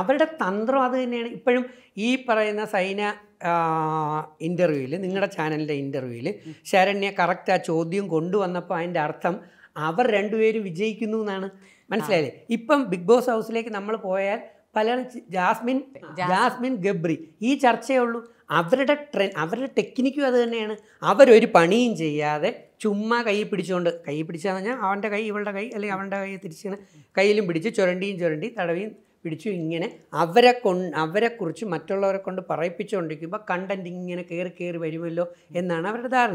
അവരുടെ തന്ത്രം അത് തന്നെയാണ് ഇപ്പോഴും ഈ പറയുന്ന സൈന ഇൻ്റർവ്യൂവിൽ നിങ്ങളുടെ ചാനലിൻ്റെ ഇൻ്റർവ്യൂവിൽ ശരണ്യ കറക്റ്റ് ആ ചോദ്യം കൊണ്ടുവന്നപ്പോൾ അതിൻ്റെ അർത്ഥം അവർ രണ്ടുപേരും വിജയിക്കുന്നു എന്നാണ് മനസ്സിലായില്ലേ ഇപ്പം ബിഗ് ബോസ് ഹൗസിലേക്ക് നമ്മൾ പോയാൽ പല ജാസ്മിൻ ജാസ്മിൻ ഗബ്രി ഈ ചർച്ചയേ ഉള്ളൂ അവരുടെ ട്രെൻ അവരുടെ ടെക്നിക്കും അത് തന്നെയാണ് അവരൊരു പണിയും ചെയ്യാതെ ചുമ്മാ കൈ പിടിച്ചുകൊണ്ട് കൈ പിടിച്ചാന്ന് പറഞ്ഞാൽ അവൻ്റെ കൈ ഇവളുടെ കൈ അല്ലെങ്കിൽ അവൻ്റെ കൈ തിരിച്ചിങ്ങനെ കയ്യിലും പിടിച്ച് ചുരണ്ടിയും ചുരണ്ടി തടവിയും പിടിച്ചു ഇങ്ങനെ അവരെ കൊ അവരെക്കുറിച്ച് മറ്റുള്ളവരെ കൊണ്ട് പറയിപ്പിച്ചുകൊണ്ടിരിക്കുമ്പോൾ കണ്ടൻറ്റ് ഇങ്ങനെ കയറി കയറി വരുമല്ലോ എന്നാണ് അവരുടെ ധാരണ